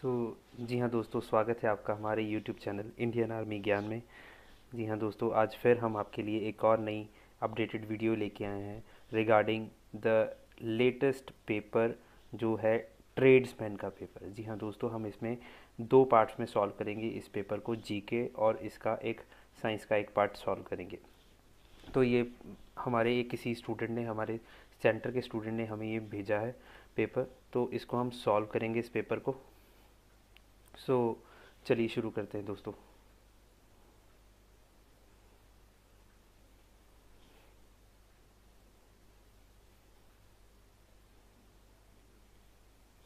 सो so, जी हाँ दोस्तों स्वागत है आपका हमारे यूट्यूब चैनल इंडियन आर्मी ज्ञान में जी हाँ दोस्तों आज फिर हम आपके लिए एक और नई अपडेटेड वीडियो लेके आए हैं रिगार्डिंग द लेटेस्ट पेपर जो है ट्रेड्समैन का पेपर जी हाँ दोस्तों हम इसमें दो पार्ट्स में सॉल्व करेंगे इस पेपर को जीके और इसका एक साइंस का एक पार्ट सॉल्व करेंगे तो ये हमारे एक किसी स्टूडेंट ने हमारे सेंटर के स्टूडेंट ने हमें ये भेजा है पेपर तो इसको हम सॉल्व करेंगे इस पेपर को सो so, चलिए शुरू करते हैं दोस्तों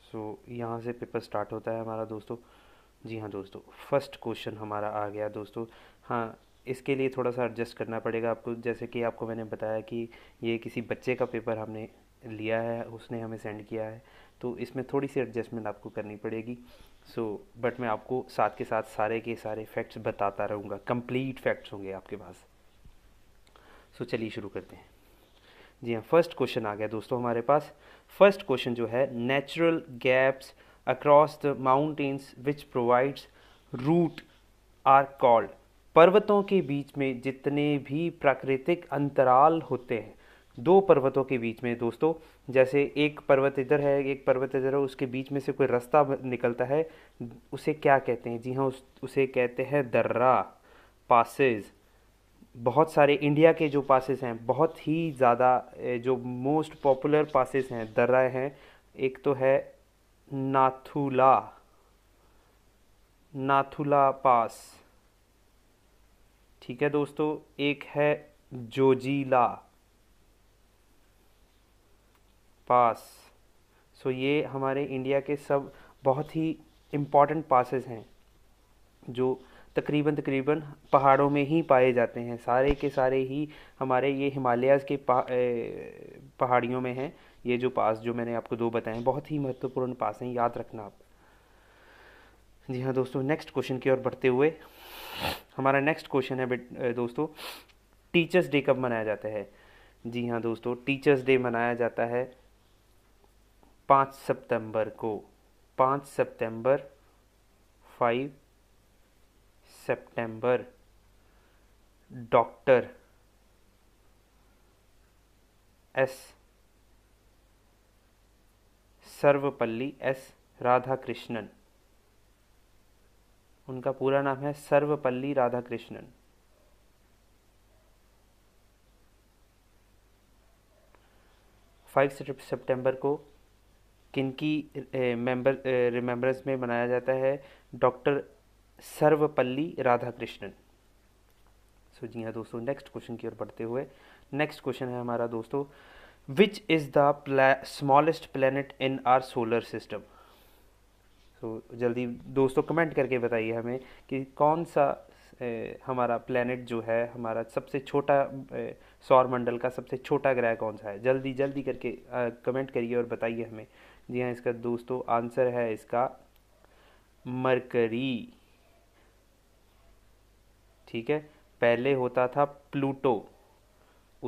सो so, यहाँ से पेपर स्टार्ट होता है हमारा दोस्तों जी हाँ दोस्तों फर्स्ट क्वेश्चन हमारा आ गया दोस्तों हाँ इसके लिए थोड़ा सा एडजस्ट करना पड़ेगा आपको जैसे कि आपको मैंने बताया कि ये किसी बच्चे का पेपर हमने लिया है उसने हमें सेंड किया है तो इसमें थोड़ी सी एडजस्टमेंट आपको करनी पड़ेगी सो so, बट मैं आपको साथ के साथ सारे के सारे फैक्ट्स बताता रहूँगा कंप्लीट फैक्ट्स होंगे आपके पास सो so, चलिए शुरू करते हैं जी हाँ फर्स्ट क्वेश्चन आ गया दोस्तों हमारे पास फर्स्ट क्वेश्चन जो है natural gaps across the mountains which provides route are called पर्वतों के बीच में जितने भी प्राकृतिक अंतराल होते हैं दो पर्वतों के बीच में दोस्तों जैसे एक पर्वत इधर है एक पर्वत इधर है उसके बीच में से कोई रास्ता निकलता है उसे क्या कहते हैं जी हाँ उस उसे कहते हैं दर्रा पासेज बहुत सारे इंडिया के जो पासेस हैं बहुत ही ज़्यादा जो मोस्ट पॉपुलर पासेस हैं दर्रा हैं एक तो है नाथुला नाथुला पास ठीक है दोस्तों एक है जोजीला पास सो ये हमारे इंडिया के सब बहुत ही इम्पॉर्टेंट पासेस हैं जो तकरीबन तकरीबन पहाड़ों में ही पाए जाते हैं सारे के सारे ही हमारे ये हिमालयाज़ के पहाड़ियों में हैं ये जो पास जो मैंने आपको दो बताए हैं बहुत ही महत्वपूर्ण पास हैं याद रखना आप जी हाँ दोस्तों नेक्स्ट क्वेश्चन की ओर बढ़ते हुए हमारा नेक्स्ट क्वेश्चन है दोस्तों टीचर्स डे कब मनाया जाता है जी हाँ दोस्तों टीचर्स डे मनाया जाता है पाँच सितंबर को पाँच सितंबर फाइव सितंबर doctor S Sarvepalli S Radhakrishnan उनका पूरा नाम है सर्वपल्ली राधाकृष्णन फाइव सितंबर को किनकी मेंबर रिमेंबरेंस में मनाया जाता है डॉक्टर सर्वपल्ली राधाकृष्णन सो जी हाँ दोस्तों नेक्स्ट क्वेश्चन की ओर बढ़ते हुए नेक्स्ट क्वेश्चन है हमारा दोस्तों which is the smallest planet in our solar system so जल्दी दोस्तों कमेंट करके बताइए हमें कि कौन सा ए, हमारा प्लानट जो है हमारा सबसे छोटा सौर मंडल का सबसे छोटा ग्रह कौन सा है जल्दी जल्दी करके आ, कमेंट करिए और बताइए हमें जी हाँ इसका दोस्तों आंसर है इसका मरकरी ठीक है पहले होता था प्लूटो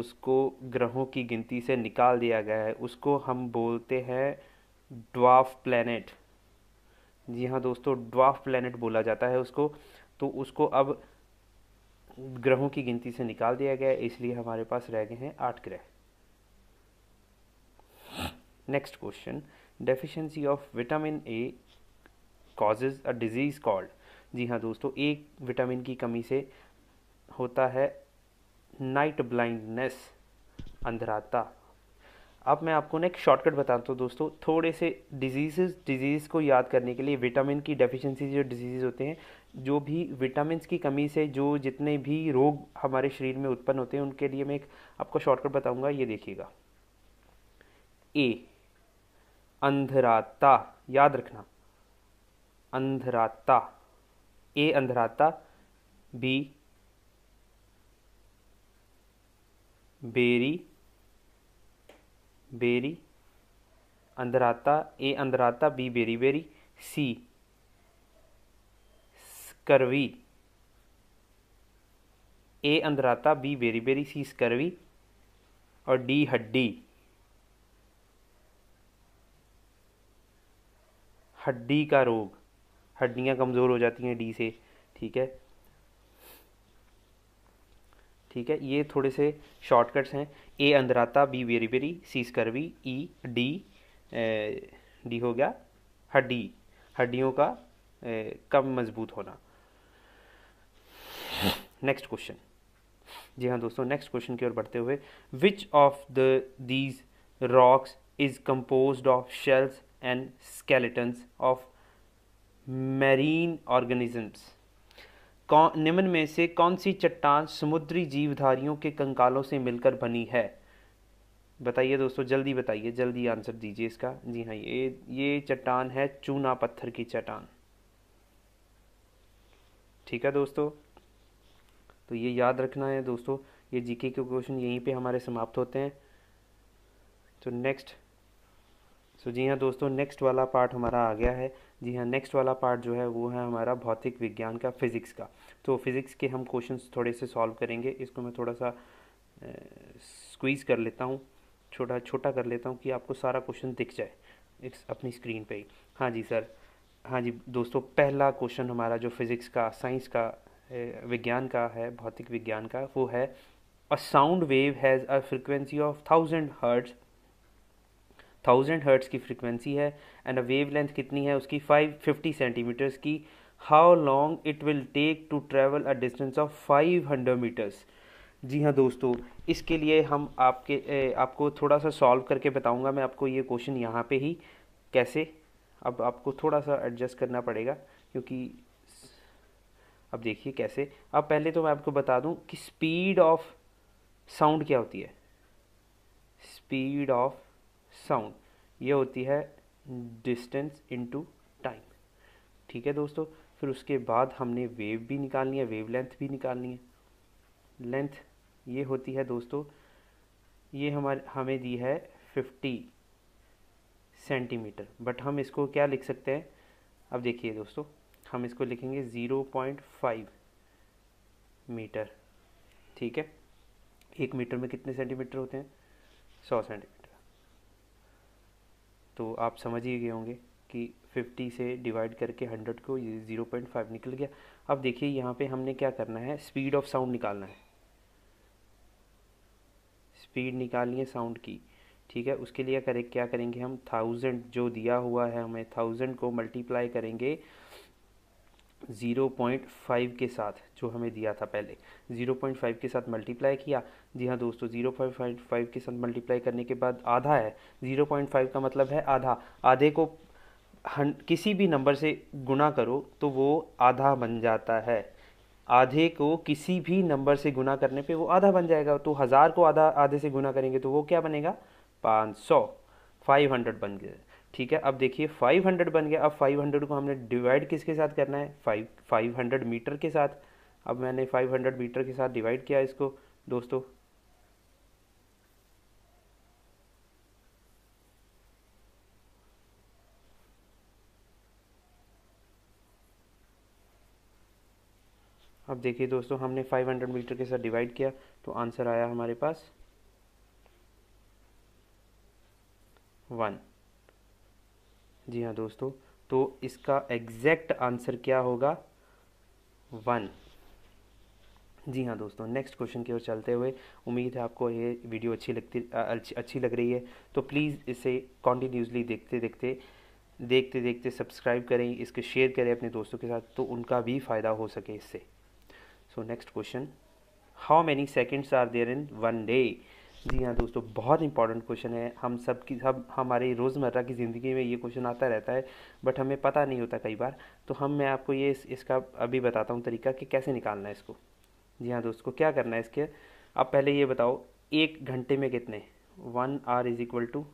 उसको ग्रहों की गिनती से निकाल दिया गया है उसको हम बोलते हैं ड्वाफ प्लैनेट जी हाँ दोस्तों ड्वाफ प्लैनेट बोला जाता है उसको तो उसको अब ग्रहों की गिनती से निकाल दिया गया है इसलिए हमारे पास रह गए हैं आठ ग्रह next question deficiency of vitamin A causes a disease called जी हाँ दोस्तों एक विटामिन की कमी से होता है नाइट ब्लाइंडनेस अंधराता अब मैं आपको ना एक शॉर्टकट बताता हूँ दोस्तों थोड़े से डिजीजेस डिजीज़ को याद करने के लिए विटामिन की डेफिशिएंसी जो डिजीज़ होते हैं जो भी विटामिन की कमी से जो जितने भी रोग हमारे शरीर में उत्पन्न होते हैं उनके लिए मैं एक आपको शॉर्टकट बताऊँगा ये देखिएगा ए अंधराता याद रखना अंधराता ए अंधराता बी बेरी बेरी अंधराता ए अंधराता B beriberi C scurvy A अंधराता B beriberi C scurvy और डी हड्डी हड्डी का रोग हड्डियाँ कमज़ोर हो जाती हैं डी से ठीक है ठीक है ये थोड़े से शॉर्टकट्स हैं e, ए अंधराता B beriberi C scurvy E D D हो गया हड्डी हड्डियों का ए, कम मजबूत होना नेक्स्ट क्वेश्चन जी हाँ दोस्तों नेक्स्ट क्वेश्चन की ओर बढ़ते हुए which of the these rocks is compose of shells and skeletons of marine organisms कौन निम्न में से कौन सी चट्टान समुद्री जीवधारियों के कंकालों से मिलकर बनी है बताइए दोस्तों जल्दी बताइए जल्दी आंसर दीजिए इसका जी हाँ ये ये चट्टान है चूना पत्थर की चट्टान ठीक है दोस्तों तो ये याद रखना है दोस्तों ये जीके के क्वेश्चन यहीं पे हमारे समाप्त होते हैं तो नेक्स्ट सो तो जी हाँ दोस्तों नेक्स्ट वाला पार्ट हमारा आ गया है जी हाँ नेक्स्ट वाला पार्ट जो है वो है हमारा भौतिक विज्ञान का फिज़िक्स का तो फिज़िक्स के हम क्वेश्चंस थोड़े से सॉल्व करेंगे इसको मैं थोड़ा सा स्क्वीज़ कर लेता हूँ छोटा छोटा कर लेता हूँ कि आपको सारा क्वेश्चन दिख जाए अपनी स्क्रीन पे ही हाँ जी सर हाँ जी दोस्तों पहला क्वेश्चन हमारा जो फिज़िक्स का साइंस का विज्ञान का है भौतिक विज्ञान का वो है a sound wave has a frequency of thousand hertz thousand hertz की फ्रिक्वेंसी है एंड अ वेव लेंथ कितनी है उसकी फाइव फिफ्टी सेंटीमीटर्स की how long it will take to travel a distance of five hundred metres जी हाँ दोस्तों इसके लिए हम आपके ए, आपको थोड़ा सा सॉल्व करके बताऊंगा मैं आपको ये क्वेश्चन यहाँ पे ही कैसे अब आपको थोड़ा सा एडजस्ट करना पड़ेगा क्योंकि अब देखिए कैसे अब पहले तो मैं आपको बता दूं कि स्पीड ऑफ साउंड क्या होती है स्पीड ऑफ साउंड ये होती है डिस्टेंस इनटू टाइम ठीक है दोस्तों फिर उसके बाद हमने वेव भी निकालनी है वेव लेंथ भी निकालनी है लेंथ ये होती है दोस्तों ये हमारे हमें दी है फिफ्टी सेंटीमीटर बट हम इसको क्या लिख सकते हैं अब देखिए दोस्तों हम इसको लिखेंगे ज़ीरो पॉइंट फाइव मीटर ठीक है एक मीटर में कितने सेंटीमीटर होते हैं सौ सेंटीमीटर तो आप समझ ही गए होंगे कि 50 से डिवाइड करके 100 को ये 0.5 निकल गया अब देखिए यहाँ पे हमने क्या करना है स्पीड ऑफ साउंड निकालना है स्पीड निकालनी है साउंड की ठीक है उसके लिए करे क्या करेंगे हम थाउजेंड जो दिया हुआ है हमें थाउजेंड को मल्टीप्लाई करेंगे 0.5 के साथ जो हमें दिया था पहले 0.5 के साथ मल्टीप्लाई किया जी हाँ दोस्तों 0.5 के साथ मल्टीप्लाई करने के बाद आधा है 0.5 का मतलब है आधा आधे को हन, किसी भी नंबर से गुना करो तो वो आधा बन जाता है आधे को किसी भी नंबर से गुना करने पे वो आधा बन जाएगा तो हज़ार को आधा आधे से गुना करेंगे तो वो क्या बनेगा पाँच सौ फाइव हंड्रेड बन गया ठीक है अब देखिए 500 बन गया अब 500 को हमने डिवाइड किसके साथ करना है फाइव 500 मीटर के साथ अब मैंने 500 मीटर के साथ डिवाइड किया इसको दोस्तों अब देखिए दोस्तों हमने 500 मीटर के साथ डिवाइड किया तो आंसर आया हमारे पास वन जी हाँ दोस्तों तो इसका एग्जैक्ट आंसर क्या होगा वन जी हाँ दोस्तों नेक्स्ट क्वेश्चन की ओर चलते हुए उम्मीद है आपको ये वीडियो अच्छी लगती अच्छी अच्छी लग रही है तो प्लीज़ इसे कॉन्टीन्यूसली देखते देखते देखते देखते सब्सक्राइब करें इसके शेयर करें अपने दोस्तों के साथ तो उनका भी फ़ायदा हो सके इससे so next question how many seconds are there in one day जी हाँ दोस्तों बहुत इंपॉर्टेंट क्वेश्चन है हम सब की सब हमारे रोज़मर्रा की ज़िंदगी में ये क्वेश्चन आता रहता है बट हमें पता नहीं होता कई बार तो हम मैं आपको ये इस, इसका अभी बताता हूँ तरीका कि कैसे निकालना है इसको जी हाँ दोस्तों क्या करना है इसके अब पहले ये बताओ एक घंटे में कितने one hour is equal to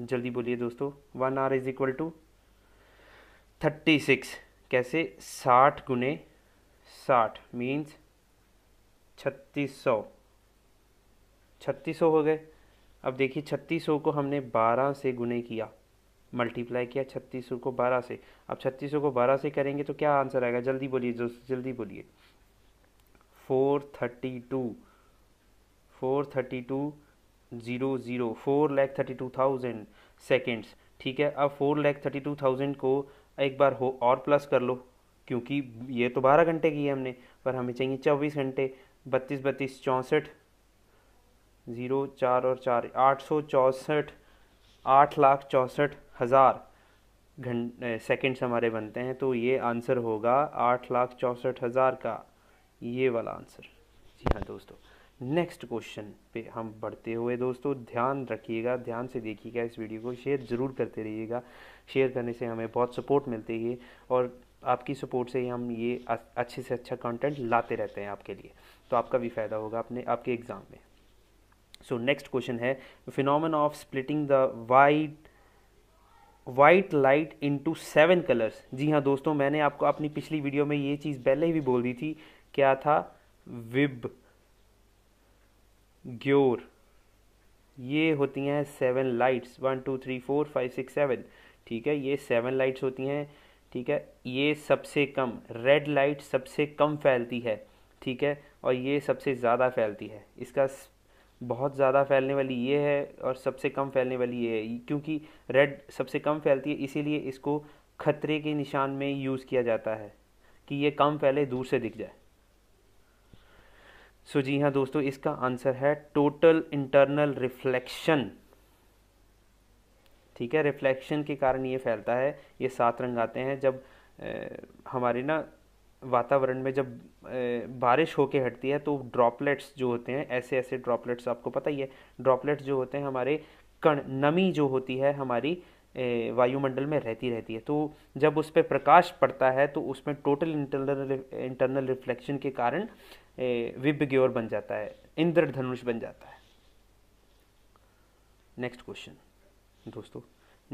जल्दी बोलिए दोस्तों one hour is equal to thirty six कैसे साठ गुने साठ मीन्स छत्तीस सौ छत्तीस हो गए अब देखिए छत्तीस को हमने बारह से गुने किया मल्टीप्लाई किया छत्तीस को बारह से अब छत्तीस को बारह से करेंगे तो क्या आंसर आएगा जल्दी बोलिए दोस्तों जल्दी बोलिए four thirty two four thirty two zero zero four lakh thirty two thousand seconds ठीक है अब four lakh thirty two thousand को एक बार हो और प्लस कर लो क्योंकि ये तो बारह घंटे की है हमने पर हमें चाहिए चौबीस घंटे बत्तीस बत्तीस चौंसठ ज़ीरो चार और चार आठ सौ चौंसठ आठ लाख चौंसठ हज़ार घं सेकेंड्स हमारे बनते हैं तो ये आंसर होगा आठ लाख चौंसठ हज़ार का ये वाला आंसर जी हाँ दोस्तों नेक्स्ट क्वेश्चन पे हम बढ़ते हुए दोस्तों ध्यान रखिएगा ध्यान से देखिएगा इस वीडियो को शेयर ज़रूर करते रहिएगा शेयर करने से हमें बहुत सपोर्ट मिलती है और आपकी सपोर्ट से ही हम ये अच्छे से अच्छा कंटेंट लाते रहते हैं आपके लिए तो आपका भी फ़ायदा होगा अपने आपके एग्ज़ाम में सो नेक्स्ट क्वेश्चन है phenomenon of splitting the white white light into seven colours जी हाँ दोस्तों मैंने आपको अपनी पिछली वीडियो में ये चीज़ पहले ही बोल दी थी क्या था विब ग्योर ये होती हैं seven lights one two three four five six seven ठीक है ये सेवन लाइट्स होती हैं ठीक है ये सबसे कम रेड लाइट सबसे कम फैलती है ठीक है और ये सबसे ज़्यादा फैलती है इसका बहुत ज़्यादा फैलने वाली ये है और सबसे कम फैलने वाली ये है क्योंकि रेड सबसे कम फैलती है इसीलिए इसको खतरे के निशान में यूज़ किया जाता है कि ये कम फैले दूर से दिख जाए सो जी हाँ दोस्तों इसका आंसर है टोटल इंटरनल रिफ्लेक्शन ठीक है रिफ्लेक्शन के कारण ये फैलता है ये सात रंग आते हैं जब ए, हमारे ना वातावरण में जब बारिश होके हटती है तो ड्रॉपलेट्स जो होते हैं ऐसे ऐसे ड्रॉपलेट्स आपको पता ही है ड्रॉपलेट्स जो होते हैं हमारे कण नमी जो होती है हमारी वायुमंडल में रहती रहती है तो जब उस पर प्रकाश पड़ता है तो उसमें टोटल इंटरनल इंटरनल रिफ्लेक्शन के कारण विब्योर बन जाता है इंद्रधनुष बन जाता है नेक्स्ट क्वेश्चन दोस्तों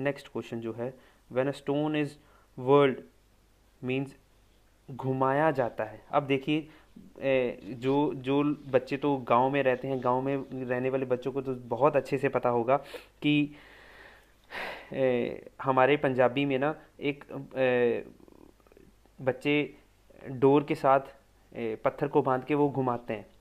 नेक्स्ट क्वेश्चन जो है when a stone is whirled means घुमाया जाता है अब देखिए जो जो बच्चे तो गांव में रहते हैं गांव में रहने वाले बच्चों को तो बहुत अच्छे से पता होगा कि ए, हमारे पंजाबी में ना एक ए, बच्चे डोर के साथ ए, पत्थर को बांध के वो घुमाते हैं